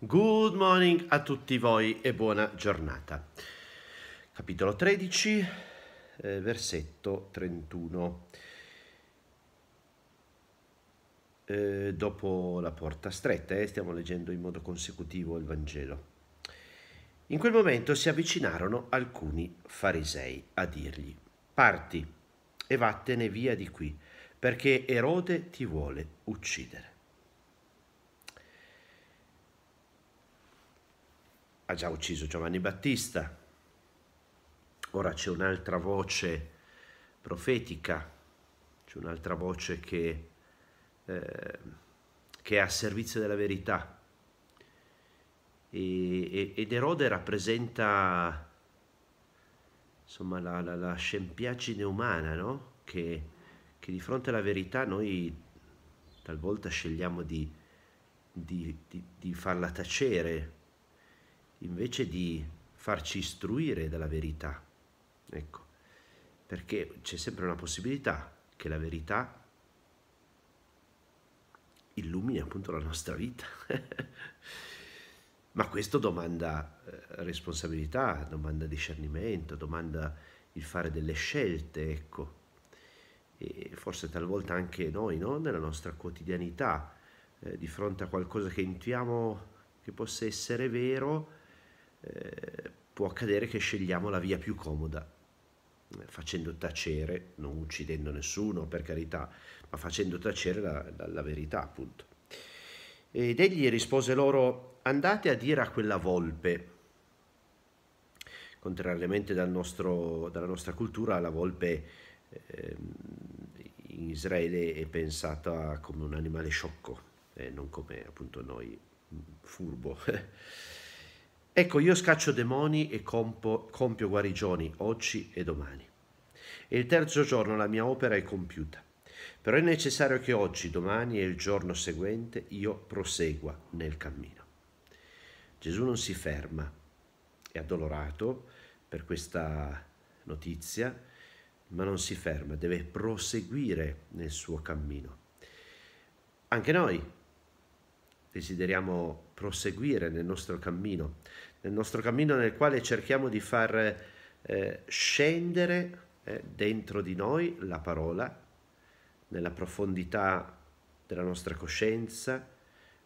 Good morning a tutti voi e buona giornata. Capitolo 13, eh, versetto 31. Eh, dopo la porta stretta, eh, stiamo leggendo in modo consecutivo il Vangelo. In quel momento si avvicinarono alcuni farisei a dirgli, parti e vattene via di qui, perché Erode ti vuole uccidere. ha già ucciso Giovanni Battista, ora c'è un'altra voce profetica, c'è un'altra voce che, eh, che, è a servizio della verità e, ed Erode rappresenta insomma, la, la, la scempiaggine umana no? che, che, di fronte alla verità noi talvolta scegliamo di, di, di, di farla tacere invece di farci istruire dalla verità. Ecco, perché c'è sempre una possibilità che la verità illumini appunto la nostra vita. Ma questo domanda eh, responsabilità, domanda discernimento, domanda il fare delle scelte, ecco. E forse talvolta anche noi, no? nella nostra quotidianità, eh, di fronte a qualcosa che intuiamo che possa essere vero, eh, può accadere che scegliamo la via più comoda, eh, facendo tacere, non uccidendo nessuno per carità, ma facendo tacere la, la, la verità appunto. Ed egli rispose loro, andate a dire a quella volpe, contrariamente dal nostro, dalla nostra cultura, la volpe eh, in Israele è pensata come un animale sciocco, eh, non come appunto noi, furbo. Ecco, io scaccio demoni e compo, compio guarigioni oggi e domani. E il terzo giorno la mia opera è compiuta. Però è necessario che oggi, domani e il giorno seguente io prosegua nel cammino. Gesù non si ferma, è addolorato per questa notizia, ma non si ferma, deve proseguire nel suo cammino. Anche noi desideriamo proseguire nel nostro cammino, nel nostro cammino nel quale cerchiamo di far eh, scendere eh, dentro di noi la parola, nella profondità della nostra coscienza,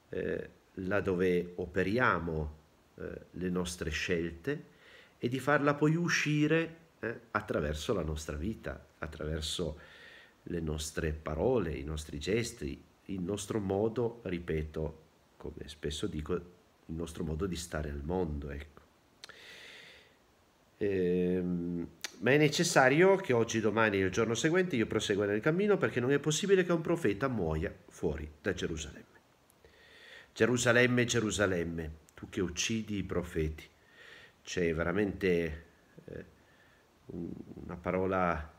eh, là dove operiamo eh, le nostre scelte e di farla poi uscire eh, attraverso la nostra vita, attraverso le nostre parole, i nostri gesti, il nostro modo, ripeto, come spesso dico, il nostro modo di stare al mondo. Ecco. Ehm, ma è necessario che oggi, domani e il giorno seguente io prosegua nel cammino perché non è possibile che un profeta muoia fuori da Gerusalemme. Gerusalemme, Gerusalemme, tu che uccidi i profeti. C'è veramente eh, una parola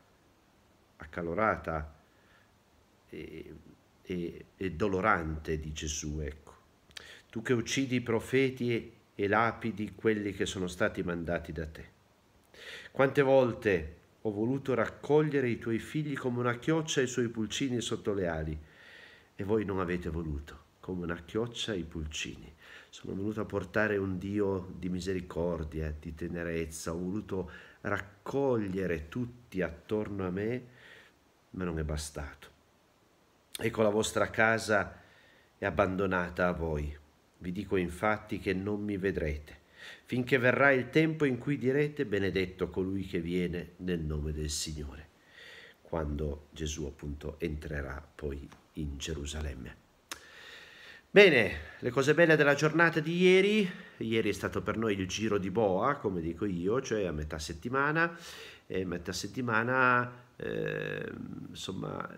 accalorata e, e, e dolorante di Gesù, ecco tu che uccidi i profeti e lapidi quelli che sono stati mandati da te. Quante volte ho voluto raccogliere i tuoi figli come una chioccia e i suoi pulcini sotto le ali, e voi non avete voluto, come una chioccia i pulcini. Sono venuto a portare un Dio di misericordia, di tenerezza, ho voluto raccogliere tutti attorno a me, ma non è bastato. Ecco la vostra casa è abbandonata a voi vi dico infatti che non mi vedrete, finché verrà il tempo in cui direte benedetto colui che viene nel nome del Signore, quando Gesù appunto entrerà poi in Gerusalemme. Bene, le cose belle della giornata di ieri, ieri è stato per noi il giro di boa, come dico io, cioè a metà settimana, e a metà settimana eh, insomma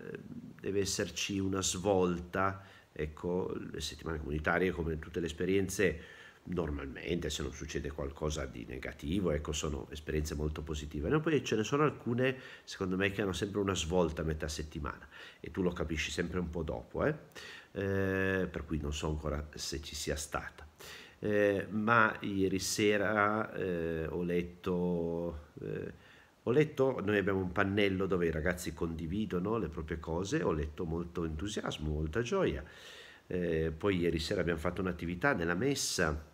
deve esserci una svolta Ecco, le settimane comunitarie, come tutte le esperienze, normalmente se non succede qualcosa di negativo, ecco, sono esperienze molto positive. No, poi ce ne sono alcune, secondo me, che hanno sempre una svolta a metà settimana e tu lo capisci sempre un po' dopo, eh? Eh, per cui non so ancora se ci sia stata. Eh, ma ieri sera eh, ho letto eh, ho letto, noi abbiamo un pannello dove i ragazzi condividono le proprie cose, ho letto molto entusiasmo, molta gioia. Eh, poi ieri sera abbiamo fatto un'attività nella messa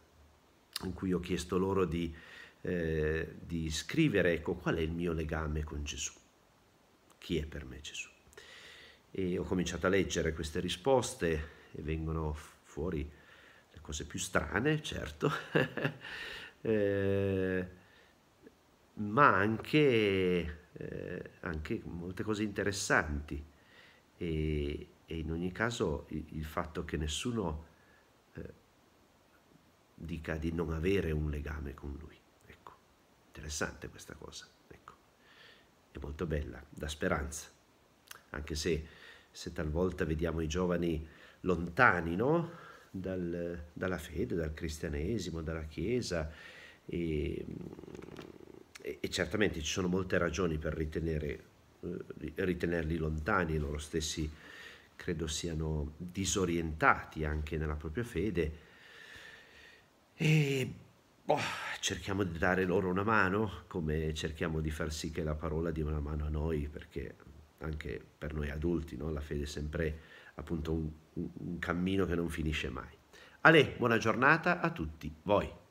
in cui ho chiesto loro di, eh, di scrivere ecco, qual è il mio legame con Gesù, chi è per me Gesù. E ho cominciato a leggere queste risposte e vengono fuori le cose più strane, certo. eh, ma anche, eh, anche, molte cose interessanti e, e in ogni caso il, il fatto che nessuno eh, dica di non avere un legame con lui. Ecco, interessante questa cosa, ecco. è molto bella, da speranza, anche se, se talvolta vediamo i giovani lontani no? Dal, dalla fede, dal cristianesimo, dalla Chiesa. E, e, e certamente ci sono molte ragioni per ritenere, eh, ritenerli lontani, loro stessi credo siano disorientati anche nella propria fede e boh, cerchiamo di dare loro una mano come cerchiamo di far sì che la parola dia una mano a noi perché anche per noi adulti no? la fede è sempre appunto un, un cammino che non finisce mai. Ale, buona giornata a tutti voi.